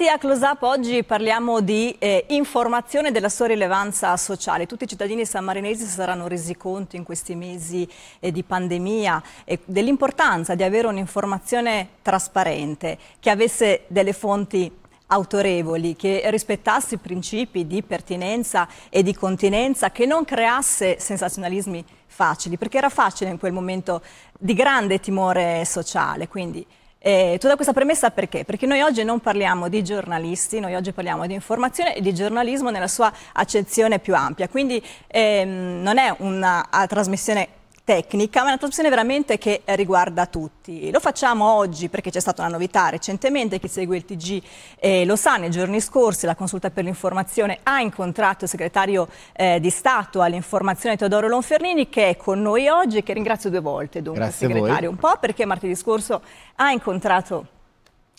Bentornati a Close Up, oggi parliamo di eh, informazione della sua rilevanza sociale. Tutti i cittadini sammarinesi si saranno resi conto in questi mesi eh, di pandemia eh, dell'importanza di avere un'informazione trasparente, che avesse delle fonti autorevoli, che rispettasse i principi di pertinenza e di continenza, che non creasse sensazionalismi facili, perché era facile in quel momento di grande timore sociale, quindi eh, tutta questa premessa perché? Perché noi oggi non parliamo di giornalisti, noi oggi parliamo di informazione e di giornalismo nella sua accezione più ampia, quindi ehm, non è una trasmissione tecnica, ma è una trasmissione veramente che riguarda tutti. Lo facciamo oggi perché c'è stata una novità recentemente, chi segue il TG eh, lo sa, nei giorni scorsi la consulta per l'informazione ha incontrato il segretario eh, di Stato all'informazione Teodoro Lonfernini che è con noi oggi e che ringrazio due volte dunque Grazie segretario, un po' perché martedì scorso ha incontrato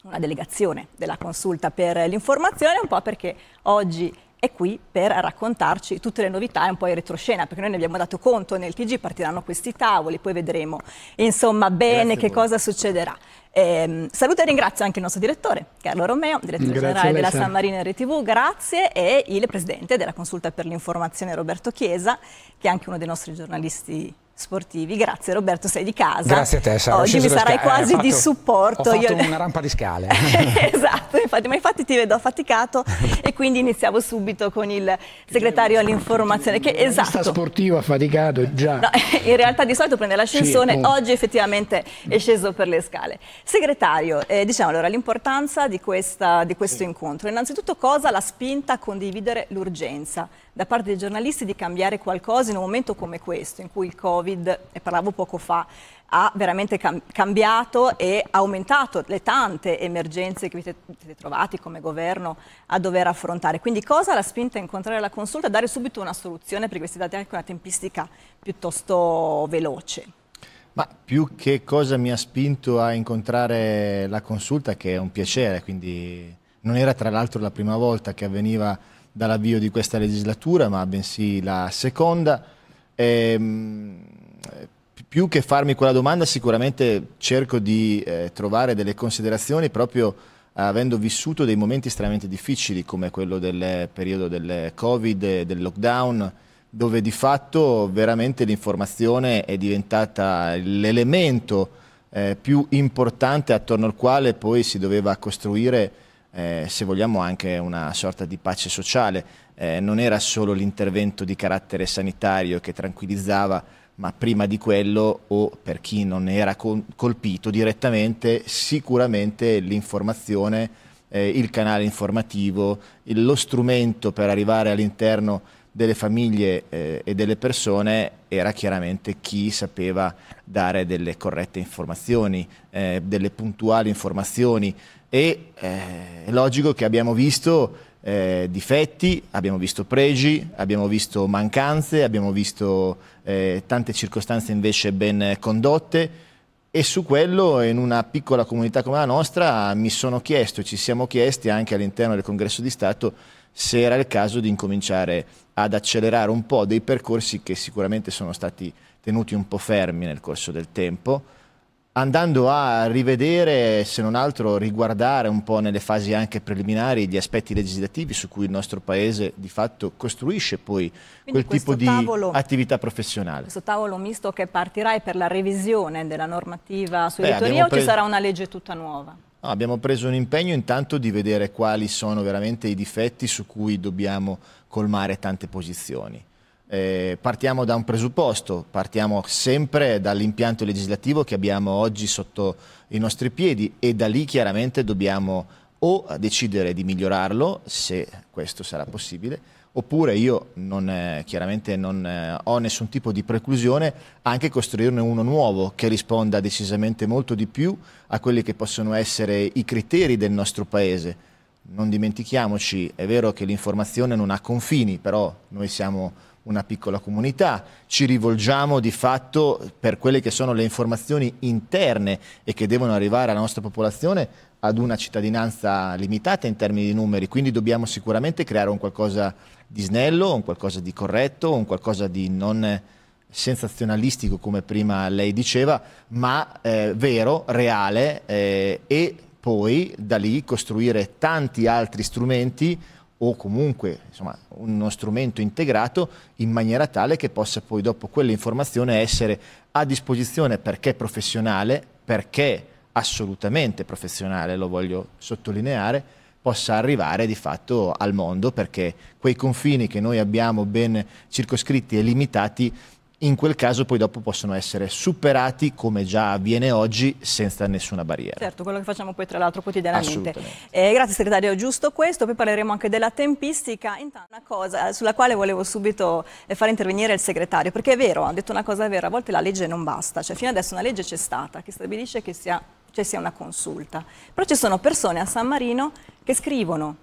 una delegazione della consulta per l'informazione, un po' perché oggi è qui per raccontarci tutte le novità e un po' in retroscena, perché noi ne abbiamo dato conto, nel TG partiranno questi tavoli, poi vedremo insomma bene Grazie che cosa succederà. Eh, saluto e ringrazio anche il nostro direttore Carlo Romeo, direttore Grazie generale della San Marino RTV, grazie e il presidente della consulta per l'informazione Roberto Chiesa, che è anche uno dei nostri giornalisti sportivi. Grazie Roberto, sei di casa. Grazie a te, Sara. Oggi mi sarai quasi eh, fatto, di supporto. Ho fatto Io... una rampa di scale. esatto, infatti, ma infatti ti vedo affaticato e quindi iniziamo subito con il segretario all'informazione. Che esatto. Sta sportivo affaticato già. No, in realtà di solito prende l'ascensore, sì, oggi effettivamente è sceso per le scale. Segretario, eh, diciamo allora l'importanza di, di, questo sì. incontro. Innanzitutto cosa l'ha spinta a condividere l'urgenza? da parte dei giornalisti di cambiare qualcosa in un momento come questo, in cui il Covid, ne parlavo poco fa, ha veramente cam cambiato e aumentato le tante emergenze che vi siete trovati come governo a dover affrontare. Quindi cosa l'ha spinta a incontrare la consulta e dare subito una soluzione perché questi dati hanno anche una tempistica piuttosto veloce? Ma più che cosa mi ha spinto a incontrare la consulta, che è un piacere, quindi non era tra l'altro la prima volta che avveniva dall'avvio di questa legislatura, ma bensì la seconda. E, ehm, più che farmi quella domanda, sicuramente cerco di eh, trovare delle considerazioni proprio avendo vissuto dei momenti estremamente difficili come quello del periodo del Covid, del lockdown, dove di fatto veramente l'informazione è diventata l'elemento eh, più importante attorno al quale poi si doveva costruire eh, se vogliamo anche una sorta di pace sociale. Eh, non era solo l'intervento di carattere sanitario che tranquillizzava, ma prima di quello, o per chi non era colpito direttamente, sicuramente l'informazione, eh, il canale informativo, lo strumento per arrivare all'interno delle famiglie eh, e delle persone era chiaramente chi sapeva dare delle corrette informazioni, eh, delle puntuali informazioni, e eh, è logico che abbiamo visto eh, difetti, abbiamo visto pregi, abbiamo visto mancanze, abbiamo visto eh, tante circostanze invece ben condotte e su quello in una piccola comunità come la nostra mi sono chiesto, ci siamo chiesti anche all'interno del congresso di Stato se era il caso di incominciare ad accelerare un po' dei percorsi che sicuramente sono stati tenuti un po' fermi nel corso del tempo andando a rivedere, se non altro riguardare un po' nelle fasi anche preliminari gli aspetti legislativi su cui il nostro Paese di fatto costruisce poi Quindi quel tipo tavolo, di attività professionale. Questo tavolo misto che partirà è per la revisione della normativa sull'editoria o ci sarà una legge tutta nuova? No, abbiamo preso un impegno intanto di vedere quali sono veramente i difetti su cui dobbiamo colmare tante posizioni eh, partiamo da un presupposto, partiamo sempre dall'impianto legislativo che abbiamo oggi sotto i nostri piedi e da lì chiaramente dobbiamo o decidere di migliorarlo, se questo sarà possibile, oppure io non, eh, chiaramente non eh, ho nessun tipo di preclusione, anche costruirne uno nuovo che risponda decisamente molto di più a quelli che possono essere i criteri del nostro Paese. Non dimentichiamoci, è vero che l'informazione non ha confini, però noi siamo una piccola comunità, ci rivolgiamo di fatto per quelle che sono le informazioni interne e che devono arrivare alla nostra popolazione ad una cittadinanza limitata in termini di numeri, quindi dobbiamo sicuramente creare un qualcosa di snello, un qualcosa di corretto, un qualcosa di non sensazionalistico come prima lei diceva, ma eh, vero, reale eh, e poi da lì costruire tanti altri strumenti o comunque insomma, uno strumento integrato in maniera tale che possa poi dopo quell'informazione essere a disposizione perché professionale, perché assolutamente professionale, lo voglio sottolineare, possa arrivare di fatto al mondo perché quei confini che noi abbiamo ben circoscritti e limitati in quel caso poi dopo possono essere superati come già avviene oggi senza nessuna barriera. Certo, quello che facciamo poi tra l'altro quotidianamente. Eh, grazie segretario, giusto questo, poi parleremo anche della tempistica. Intanto una cosa sulla quale volevo subito eh, far intervenire il segretario, perché è vero, ha detto una cosa vera, a volte la legge non basta, cioè fino adesso una legge c'è stata che stabilisce che sia, cioè sia una consulta, però ci sono persone a San Marino che scrivono,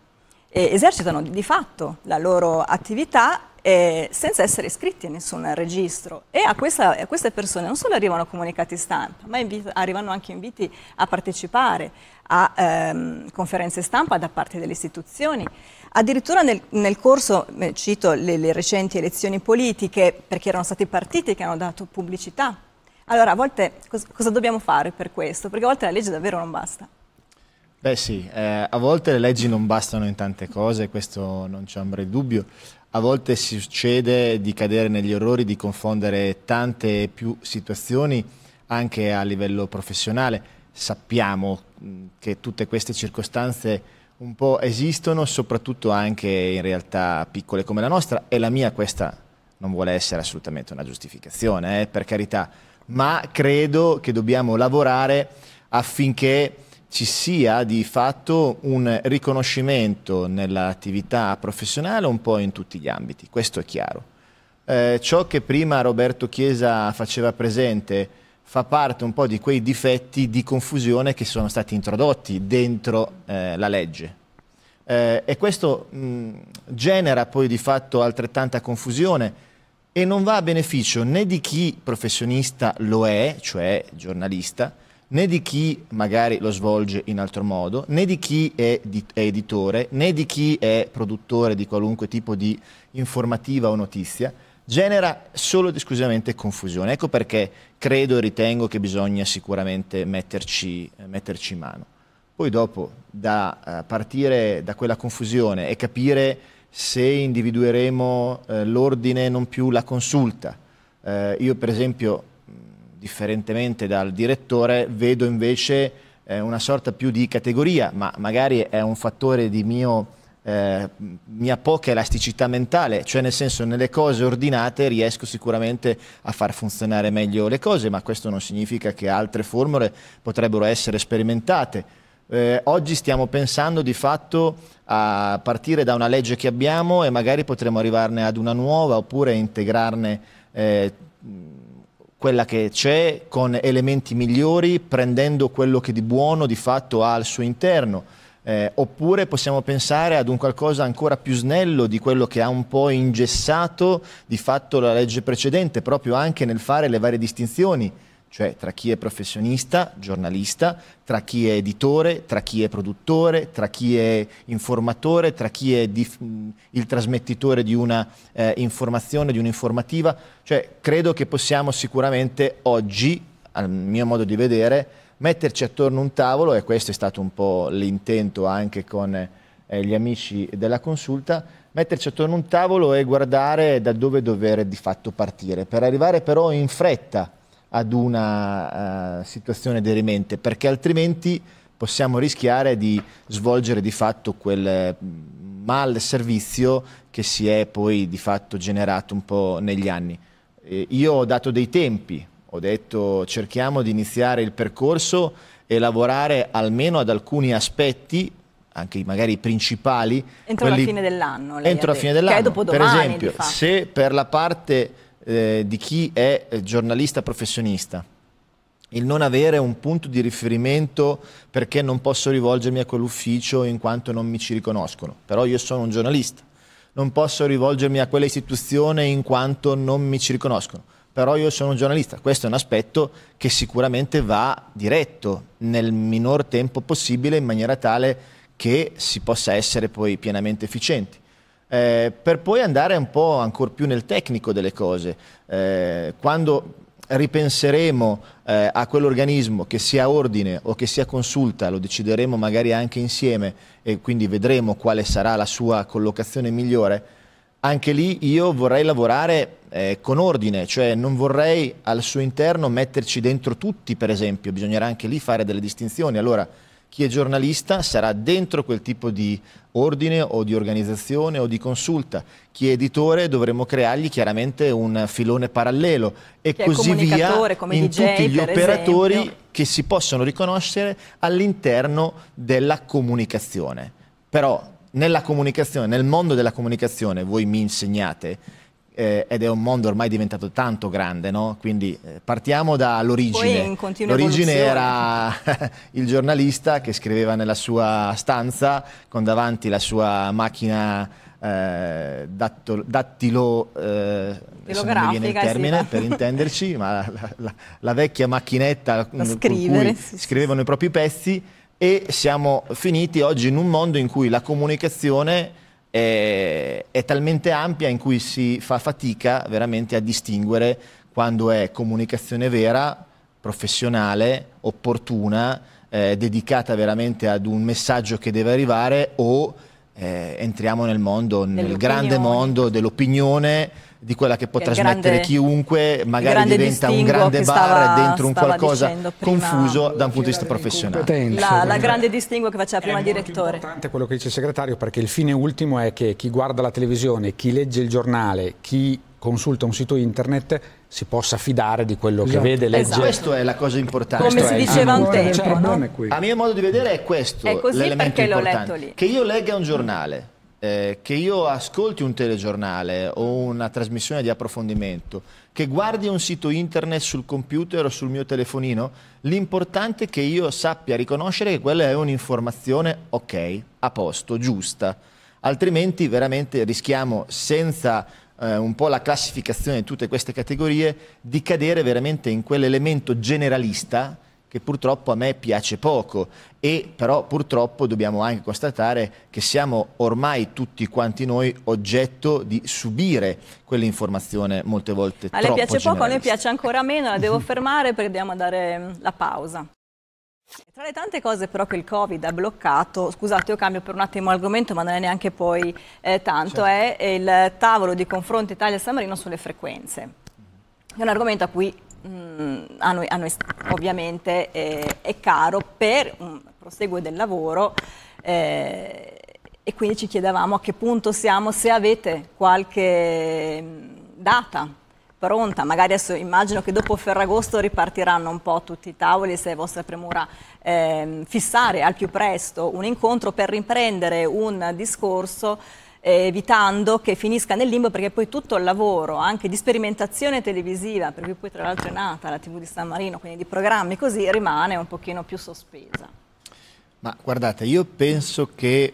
eh, esercitano di fatto la loro attività eh, senza essere iscritti a nessun registro. E a, questa, a, queste persone non solo arrivano comunicati stampa, ma invito, arrivano anche inviti a partecipare a ehm, conferenze stampa da parte delle istituzioni. Addirittura nel, nel corso, eh, cito le, le recenti elezioni politiche, perché erano stati partiti che hanno dato pubblicità allora, a volte cosa dobbiamo fare per questo? Perché a volte la legge davvero non basta. Beh sì, eh, a volte le leggi non bastano in tante cose, questo non c'è ombra di dubbio a volte succede di cadere negli errori, di confondere tante più situazioni anche a livello professionale. Sappiamo mm, che tutte queste circostanze un po' esistono, soprattutto anche in realtà piccole come la nostra, e la mia questa non vuole essere assolutamente una giustificazione, eh, per carità, ma credo che dobbiamo lavorare affinché ci sia di fatto un riconoscimento nell'attività professionale un po' in tutti gli ambiti, questo è chiaro. Eh, ciò che prima Roberto Chiesa faceva presente fa parte un po' di quei difetti di confusione che sono stati introdotti dentro eh, la legge. Eh, e questo mh, genera poi di fatto altrettanta confusione e non va a beneficio né di chi professionista lo è, cioè giornalista, né di chi magari lo svolge in altro modo, né di chi è, di è, editore, né di chi è produttore di qualunque tipo di informativa o notizia, genera solo ed esclusivamente confusione. Ecco perché credo e ritengo che bisogna sicuramente metterci, eh, metterci in mano. Poi dopo, da eh, partire da quella confusione e capire se individueremo eh, l'ordine, non più la consulta. Eh, io per esempio differentemente dal direttore, vedo invece eh, una sorta più di categoria, ma magari è un fattore di mio, eh, mia poca elasticità mentale, cioè nel senso nelle cose ordinate riesco sicuramente a far funzionare meglio le cose, ma questo non significa che altre formule potrebbero essere sperimentate. Eh, oggi stiamo pensando di fatto a partire da una legge che abbiamo e magari potremo arrivarne ad una nuova oppure integrarne eh, quella che c'è con elementi migliori, prendendo quello che di buono di fatto ha al suo interno. Eh, oppure possiamo pensare ad un qualcosa ancora più snello di quello che ha un po' ingessato di fatto la legge precedente, proprio anche nel fare le varie distinzioni cioè tra chi è professionista, giornalista, tra chi è editore, tra chi è produttore, tra chi è informatore, tra chi è dif- il trasmettitore di una eh, informazione, di un'informativa. Cioè, credo che possiamo sicuramente oggi, al mio modo di vedere, metterci attorno a un tavolo, e questo è stato un po' l'intento anche con eh, gli amici della consulta, metterci attorno a un tavolo e guardare da dove dover di fatto partire, per arrivare però in fretta ad una uh, situazione derimente, perché altrimenti possiamo rischiare di svolgere di fatto quel mm, mal servizio che si è poi di fatto generato un po' negli anni. Eh, io ho dato dei tempi, ho detto cerchiamo di iniziare il percorso e lavorare almeno ad alcuni aspetti anche magari i principali. Entro quelli, la fine dell'anno. Entro la fine dell'anno. Che è dopodomani, per esempio, se per la parte eh, di chi è eh, giornalista professionista. Il non avere un punto di riferimento perché non posso rivolgermi a quell'ufficio in quanto non mi ci riconoscono. Però io sono un giornalista. Non posso rivolgermi a quella istituzione in quanto non mi ci riconoscono però io sono un giornalista. Questo è un aspetto che sicuramente va diretto nel minor tempo possibile in maniera tale che si possa essere poi pienamente efficienti eh, per poi andare un po' ancora più nel tecnico delle cose. Eh, quando ripenseremo eh, a quell'organismo che sia ordine o che sia consulta, lo decideremo magari anche insieme e quindi vedremo quale sarà la sua collocazione migliore, anche lì io vorrei lavorare eh, con ordine, cioè non vorrei al suo interno metterci dentro tutti, per esempio, bisognerà anche lì fare delle distinzioni. Allora, chi è giornalista sarà dentro quel tipo di ordine o di organizzazione o di consulta. Chi è editore dovremmo creargli chiaramente un filone parallelo e così via in DJ, tutti gli operatori esempio. che si possono riconoscere all'interno della comunicazione. Però nella comunicazione, nel mondo della comunicazione, voi mi insegnate eh, ed è un mondo ormai diventato tanto grande, no? quindi eh, partiamo dall'origine. L'origine era il giornalista che scriveva nella sua stanza con davanti la sua macchina eh, dattilo, dattilo eh, non viene il termine sì. per intenderci, ma la, la, la vecchia macchinetta con cui sì, scrivevano sì. i propri pezzi e siamo finiti oggi in un mondo in cui la comunicazione è, è talmente ampia in cui si fa fatica veramente a distinguere quando è comunicazione vera, professionale, opportuna, eh, dedicata veramente ad un messaggio che deve arrivare o eh, entriamo nel mondo, nel grande mondo dell'opinione di quella che può trasmettere grande, chiunque, magari diventa un grande stava, bar dentro un qualcosa confuso da un punto di vista professionale. La, la grande distinguo che faceva prima il direttore. È importante quello che dice il segretario perché il fine ultimo è che chi guarda la televisione, chi legge il giornale, chi consulta un sito internet si possa fidare di quello esatto. che vede, legge. Esatto. Questa è la cosa importante. Come questo si diceva un tempo. Cioè, no? A mio modo di vedere è questo l'elemento importante. Che io legga un giornale eh, che io ascolti un telegiornale o una trasmissione di approfondimento, che guardi un sito internet sul computer o sul mio telefonino, l'importante è che io sappia riconoscere che quella è un'informazione ok, a posto, giusta. Altrimenti veramente rischiamo, senza eh, un po' la classificazione di tutte queste categorie, di cadere veramente in quell'elemento generalista che purtroppo a me piace poco e però purtroppo dobbiamo anche constatare che siamo ormai tutti quanti noi oggetto di subire quell'informazione molte volte A lei piace poco, a noi piace ancora meno, la devo fermare perché dobbiamo dare mm, la pausa. Tra le tante cose però che il Covid ha bloccato, scusate io cambio per un attimo argomento ma non è neanche poi eh, tanto, certo. è il tavolo di confronto Italia-San Marino sulle frequenze. È un argomento a cui mh, mm, a, noi, a, noi, ovviamente eh, è caro per un proseguo del lavoro eh, e quindi ci chiedevamo a che punto siamo, se avete qualche mm, data pronta, magari adesso immagino che dopo Ferragosto ripartiranno un po' tutti i tavoli, se è vostra premura eh, fissare al più presto un incontro per riprendere un discorso eh, evitando che finisca nel limbo perché poi tutto il lavoro anche di sperimentazione televisiva, perché poi tra l'altro è nata la TV di San Marino, quindi di programmi così, rimane un pochino più sospesa. Ma guardate, io penso che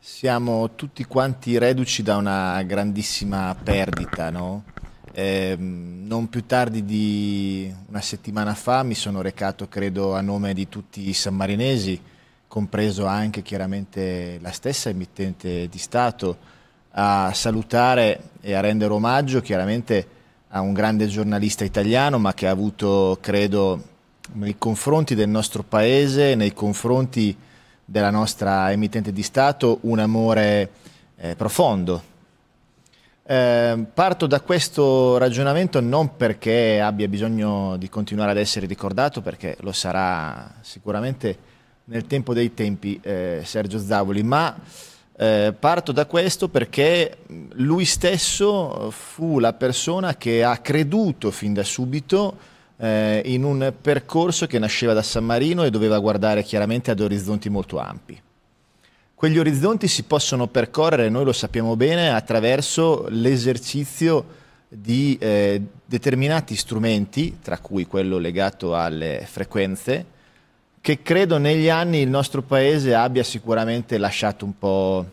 siamo tutti quanti reduci da una grandissima perdita, no? Eh, non più tardi di una settimana fa mi sono recato, credo, a nome di tutti i sammarinesi compreso anche chiaramente la stessa emittente di Stato, a salutare e a rendere omaggio chiaramente a un grande giornalista italiano, ma che ha avuto, credo, nei confronti del nostro paese, nei confronti della nostra emittente di Stato, un amore eh, profondo. Eh, parto da questo ragionamento non perché abbia bisogno di continuare ad essere ricordato, perché lo sarà sicuramente nel tempo dei tempi eh, Sergio Zavoli, ma eh, parto da questo perché lui stesso fu la persona che ha creduto fin da subito eh, in un percorso che nasceva da San Marino e doveva guardare chiaramente ad orizzonti molto ampi. Quegli orizzonti si possono percorrere, noi lo sappiamo bene, attraverso l'esercizio di eh, determinati strumenti, tra cui quello legato alle frequenze, che credo negli anni il nostro paese abbia sicuramente lasciato un po'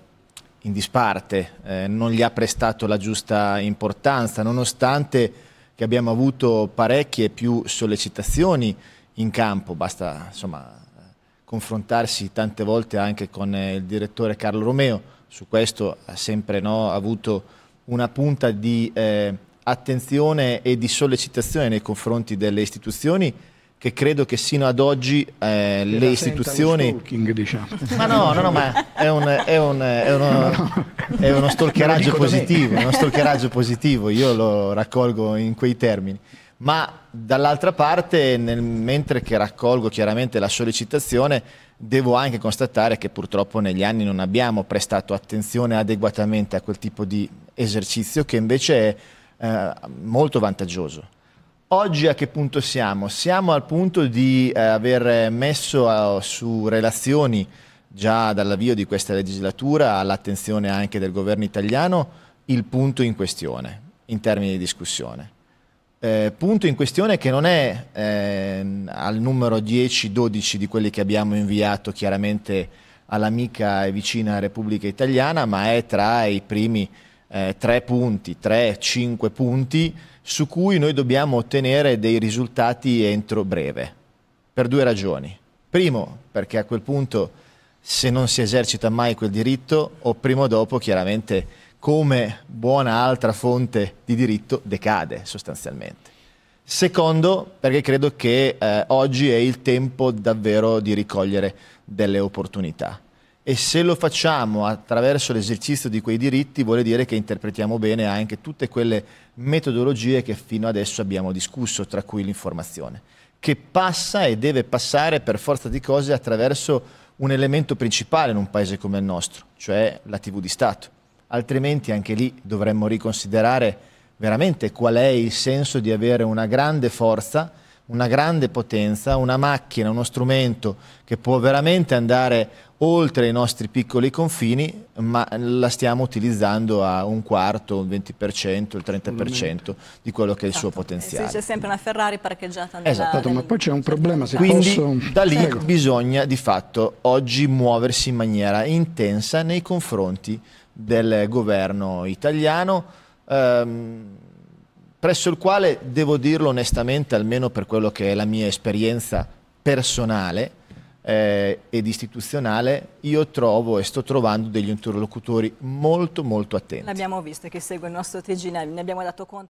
in disparte, eh, non gli ha prestato la giusta importanza, nonostante che abbiamo avuto parecchie più sollecitazioni in campo, basta insomma confrontarsi tante volte anche con eh, il direttore Carlo Romeo, su questo ha sempre no, avuto una punta di eh, attenzione e di sollecitazione nei confronti delle istituzioni che credo che sino ad oggi eh, le istituzioni... Stalking, diciamo. Ma no, no, no, ma è, un, è, un, è, uno, è uno stalkeraggio positivo, uno stalkeraggio positivo, io lo raccolgo in quei termini. Ma dall'altra parte, nel, mentre che raccolgo chiaramente la sollecitazione, devo anche constatare che purtroppo negli anni non abbiamo prestato attenzione adeguatamente a quel tipo di esercizio che invece è eh, molto vantaggioso Oggi a che punto siamo? Siamo al punto di eh, aver messo a, eh, su relazioni già dall'avvio di questa legislatura all'attenzione anche del governo italiano il punto in questione in termini di discussione. Eh, punto in questione che non è eh, al numero 10-12 di quelli che abbiamo inviato chiaramente all'amica e vicina Repubblica Italiana, ma è tra i primi eh, 3 punti, 3, 5 punti, su cui noi dobbiamo ottenere dei risultati entro breve, per due ragioni. Primo, perché a quel punto se non si esercita mai quel diritto, o prima o dopo chiaramente come buona altra fonte di diritto decade sostanzialmente. Secondo, perché credo che eh, oggi è il tempo davvero di ricogliere delle opportunità e se lo facciamo attraverso l'esercizio di quei diritti vuol dire che interpretiamo bene anche tutte quelle metodologie che fino adesso abbiamo discusso, tra cui l'informazione, che passa e deve passare per forza di cose attraverso un elemento principale in un paese come il nostro, cioè la TV di Stato. Altrimenti anche lì dovremmo riconsiderare veramente qual è il senso di avere una grande forza una grande potenza, una macchina, uno strumento che può veramente andare oltre i nostri piccoli confini, ma la stiamo utilizzando a un quarto, un 20%, il 30% di quello che è il esatto. Eh suo potenziale. C'è sempre una Ferrari parcheggiata nella... Esatto, nel... ma poi c'è un problema. Se Quindi posso... da lì Prego. bisogna di fatto oggi muoversi in maniera intensa nei confronti del governo italiano, ehm, presso il quale, devo dirlo onestamente, almeno per quello che è la mia esperienza personale eh, ed istituzionale, io trovo e sto trovando degli interlocutori molto molto attenti. L'abbiamo visto che segue il nostro TG, ne abbiamo dato conto.